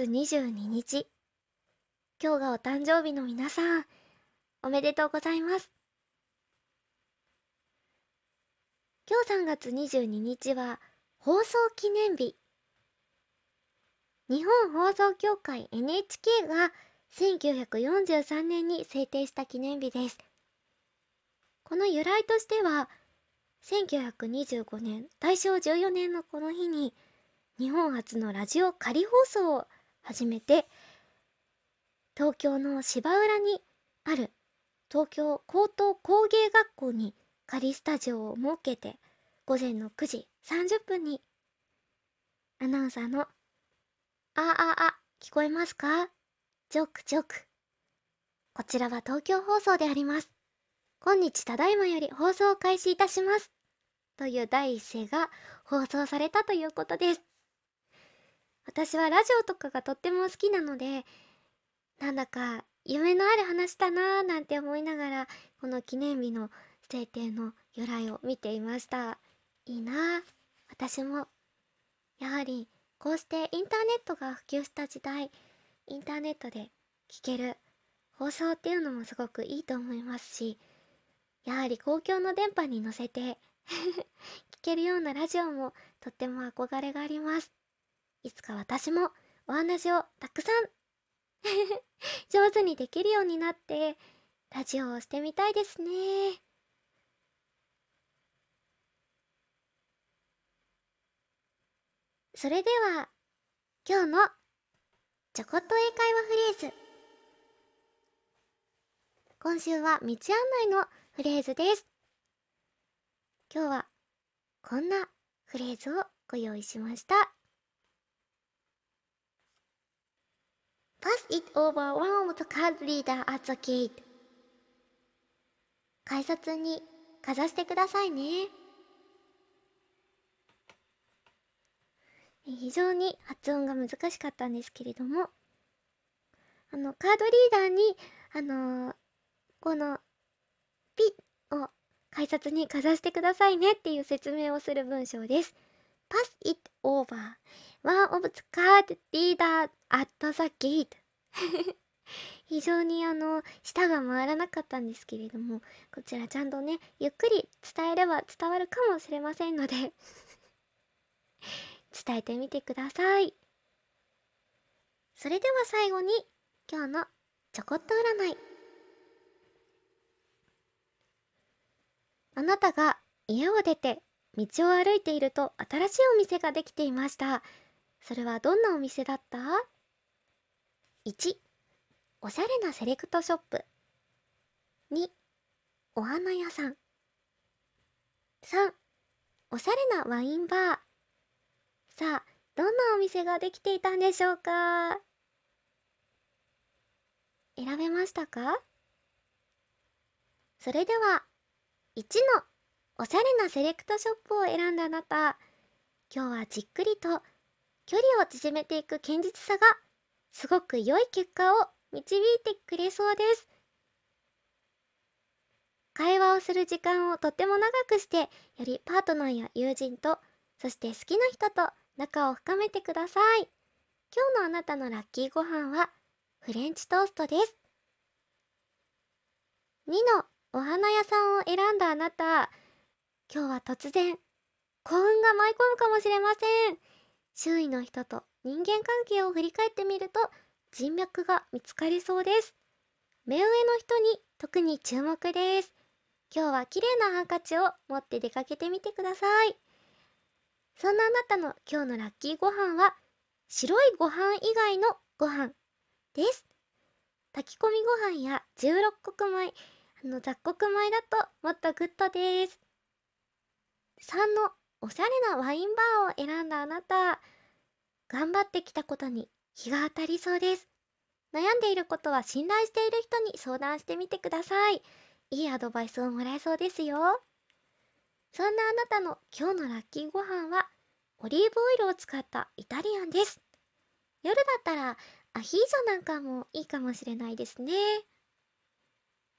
22日今日がお誕生日の皆さんおめでとうございます今日3月22日は放送記念日日本放送協会 NHK が1943年に制定した記念日ですこの由来としては1925年大正14年のこの日に日本初のラジオ仮放送を初めて東京の芝浦にある東京高等工芸学校に仮スタジオを設けて午前の9時30分にアナウンサーの「あああ聞こえますかジョクジョーク」こちらは東京放送であります今日ただいまより放送を開始いたしますという第一声が放送されたということです私はラジオとかがとっても好きなのでなんだか夢のある話だなーなんて思いながらこの記念日の制定の由来を見ていましたいいな私もやはりこうしてインターネットが普及した時代インターネットで聞ける放送っていうのもすごくいいと思いますしやはり公共の電波に乗せて 聞けるようなラジオもとっても憧れがありますいつか私もお話をたくさん 上手にできるようになってラジオをしてみたいですね。それでは今日のちょこっと英会話フレーズ今週は道案内のフレーズです今日はこんなフレーズをご用意しました it o v e r o n e of the card reader at the gate. 改札にかざしてくださいね。非常に発音が難しかったんですけれども、あの、カードリーダーに、あのー、この、ピッを改札にかざしてくださいねっていう説明をする文章です。pass it over. One of the card reader at the gate. 非常にあの舌が回らなかったんですけれどもこちらちゃんとねゆっくり伝えれば伝わるかもしれませんので 伝えてみてくださいそれでは最後に今日のちょこっと占いあなたが家を出て道を歩いていると新しいお店ができていましたそれはどんなお店だった1おしゃれなセレクトショップ2お花屋さん3おしゃれなワインバーさあどんなお店ができていたんでしょうか選べましたかそれでは1のおしゃれなセレクトショップを選んだあなた今日はじっくりと距離を縮めていく堅実さがすごく良い結果を導いてくれそうです。会話をする時間をとっても長くしてよりパートナーや友人とそして好きな人と仲を深めてください今日のあなたのラッキーご飯はフレンチトーストです2のお花屋さんを選んだあなた今日は突然幸運が舞い込むかもしれません周囲の人と人間関係を振り返ってみると人脈が見つかりそうです目上の人に特に注目です今日は綺麗なハンカチを持って出かけてみてくださいそんなあなたの今日のラッキーご飯は白いご飯以外のご飯です炊き込みご飯や十六穀米あの雑穀米だともっとグッドです3のおしゃれなワインバーを選んだあなた頑張ってきたことに日が当たりそうです。悩んでいることは信頼している人に相談してみてください。いいアドバイスをもらえそうですよ。そんなあなたの今日のラッキーご飯は、オリーブオイルを使ったイタリアンです。夜だったらアヒージョなんかもいいかもしれないですね。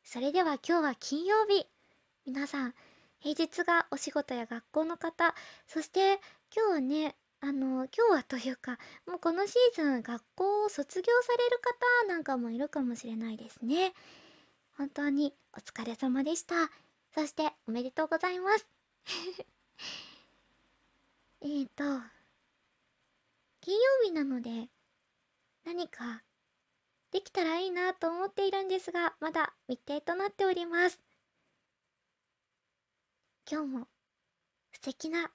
それでは今日は金曜日。皆さん、平日がお仕事や学校の方、そして今日はね、あの今日はというかもうこのシーズン学校を卒業される方なんかもいるかもしれないですね本当にお疲れ様でしたそしておめでとうございます えっと金曜日なので何かできたらいいなと思っているんですがまだ未定となっております今日も素敵な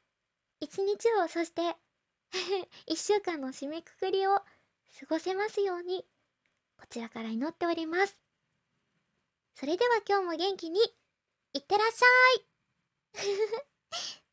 一日をそして1 週間の締めくくりを過ごせますようにこちらから祈っておりますそれでは今日も元気にいってらっしゃい